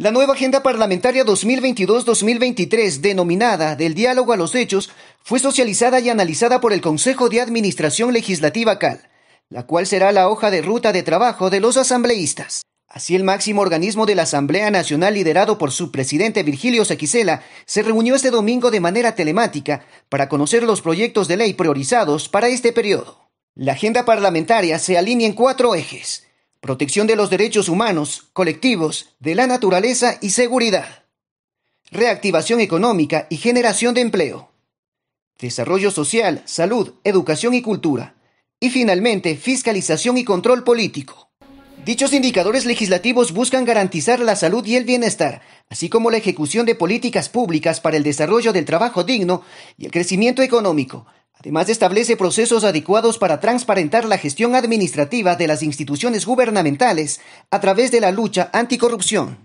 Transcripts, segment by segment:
La nueva agenda parlamentaria 2022-2023, denominada del diálogo a los hechos, fue socializada y analizada por el Consejo de Administración Legislativa CAL, la cual será la hoja de ruta de trabajo de los asambleístas. Así el máximo organismo de la Asamblea Nacional liderado por su presidente Virgilio Saquicela, se reunió este domingo de manera telemática para conocer los proyectos de ley priorizados para este periodo. La agenda parlamentaria se alinea en cuatro ejes protección de los derechos humanos, colectivos, de la naturaleza y seguridad, reactivación económica y generación de empleo, desarrollo social, salud, educación y cultura, y finalmente fiscalización y control político. Dichos indicadores legislativos buscan garantizar la salud y el bienestar, así como la ejecución de políticas públicas para el desarrollo del trabajo digno y el crecimiento económico, Además, establece procesos adecuados para transparentar la gestión administrativa de las instituciones gubernamentales a través de la lucha anticorrupción.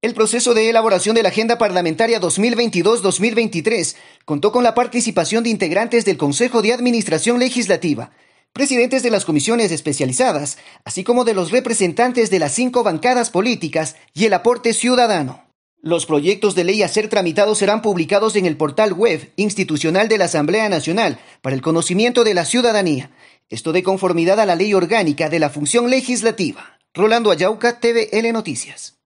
El proceso de elaboración de la Agenda Parlamentaria 2022-2023 contó con la participación de integrantes del Consejo de Administración Legislativa, presidentes de las comisiones especializadas, así como de los representantes de las cinco bancadas políticas y el aporte ciudadano. Los proyectos de ley a ser tramitados serán publicados en el portal web institucional de la Asamblea Nacional para el conocimiento de la ciudadanía. Esto de conformidad a la ley orgánica de la función legislativa. Rolando Ayauca, TVL Noticias.